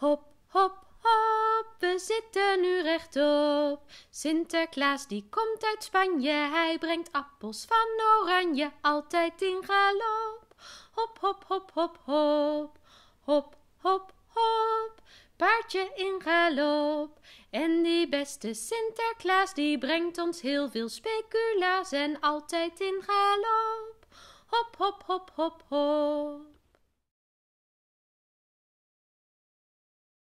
Hop, hop, hop, we zitten nu rechtop. Sinterklaas die komt uit Spanje, hij brengt appels van oranje, altijd in galop. Hop, hop, hop, hop, hop, hop, hop, hop, paardje in galop. En die beste Sinterklaas, die brengt ons heel veel speculaas en altijd in galop. Hop, hop, hop, hop, hop.